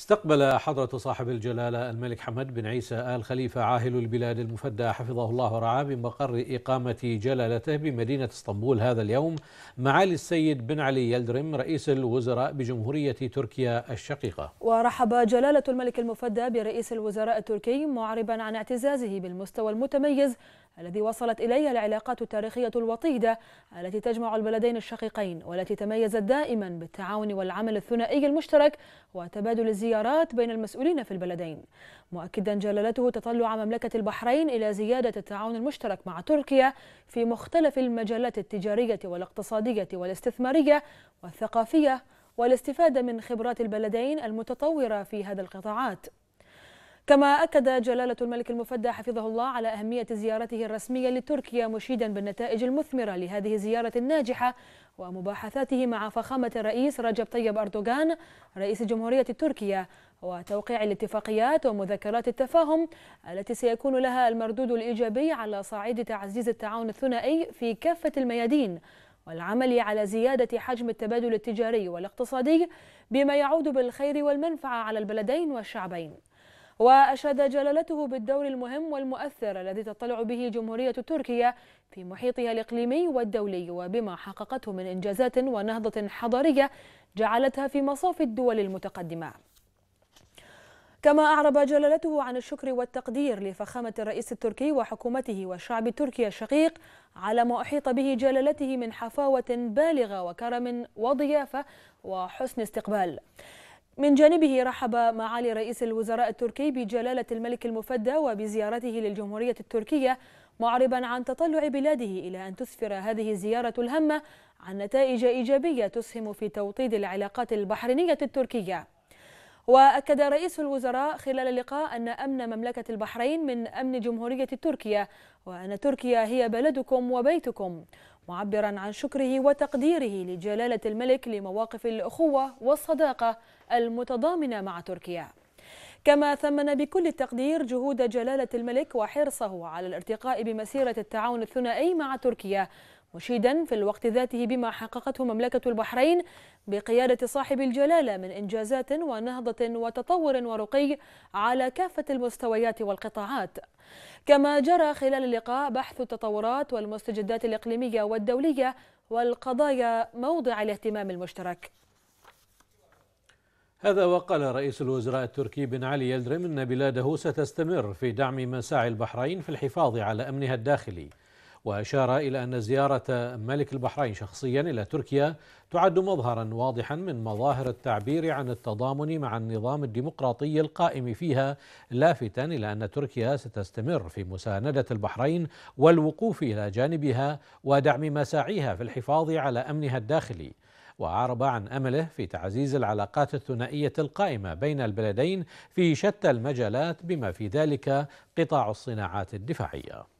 استقبل حضرة صاحب الجلالة الملك حمد بن عيسى آل خليفة عاهل البلاد المفدى حفظه الله ورعاه بمقر إقامة جلالته بمدينة اسطنبول هذا اليوم معالي السيد بن علي يلدرم رئيس الوزراء بجمهورية تركيا الشقيقة ورحب جلالة الملك المفدى برئيس الوزراء التركي معربا عن اعتزازه بالمستوى المتميز الذي وصلت إليه العلاقات التاريخية الوطيدة التي تجمع البلدين الشقيقين والتي تميزت دائما بالتعاون والعمل الثنائي المشترك وتبادل الزيارات بين المسؤولين في البلدين مؤكدا جلالته تطلع مملكة البحرين إلى زيادة التعاون المشترك مع تركيا في مختلف المجالات التجارية والاقتصادية والاستثمارية والثقافية والاستفادة من خبرات البلدين المتطورة في هذا القطاعات كما أكد جلالة الملك المفدى حفظه الله على أهمية زيارته الرسمية لتركيا مشيدا بالنتائج المثمرة لهذه الزيارة الناجحة ومباحثاته مع فخامة الرئيس رجب طيب أردوغان رئيس جمهورية تركيا وتوقيع الاتفاقيات ومذكرات التفاهم التي سيكون لها المردود الإيجابي على صعيد تعزيز التعاون الثنائي في كافة الميادين والعمل على زيادة حجم التبادل التجاري والاقتصادي بما يعود بالخير والمنفعة على البلدين والشعبين وأشاد جلالته بالدور المهم والمؤثر الذي تطلع به جمهورية تركيا في محيطها الإقليمي والدولي وبما حققته من إنجازات ونهضة حضارية جعلتها في مصاف الدول المتقدمة كما أعرب جلالته عن الشكر والتقدير لفخامة الرئيس التركي وحكومته والشعب التركي الشقيق على ما أحيط به جلالته من حفاوة بالغة وكرم وضيافة وحسن استقبال من جانبه رحب معالي رئيس الوزراء التركي بجلالة الملك المفدى وبزيارته للجمهورية التركية معربا عن تطلع بلاده إلى أن تسفر هذه الزيارة الهامة عن نتائج إيجابية تسهم في توطيد العلاقات البحرينية التركية وأكد رئيس الوزراء خلال اللقاء أن أمن مملكة البحرين من أمن جمهورية تركيا وأن تركيا هي بلدكم وبيتكم معبرا عن شكره وتقديره لجلالة الملك لمواقف الأخوة والصداقة المتضامنة مع تركيا كما ثمن بكل التقدير جهود جلالة الملك وحرصه على الارتقاء بمسيرة التعاون الثنائي مع تركيا مشيدا في الوقت ذاته بما حققته مملكة البحرين بقيادة صاحب الجلالة من إنجازات ونهضة وتطور ورقي على كافة المستويات والقطاعات كما جرى خلال اللقاء بحث التطورات والمستجدات الإقليمية والدولية والقضايا موضع الاهتمام المشترك هذا وقال رئيس الوزراء التركي بن علي يلدرم أن بلاده ستستمر في دعم مساعي البحرين في الحفاظ على أمنها الداخلي وأشار إلى أن زيارة ملك البحرين شخصيا إلى تركيا تعد مظهرا واضحا من مظاهر التعبير عن التضامن مع النظام الديمقراطي القائم فيها لافتا إلى أن تركيا ستستمر في مساندة البحرين والوقوف إلى جانبها ودعم مساعيها في الحفاظ على أمنها الداخلي وأعرب عن أمله في تعزيز العلاقات الثنائية القائمة بين البلدين في شتى المجالات بما في ذلك قطاع الصناعات الدفاعية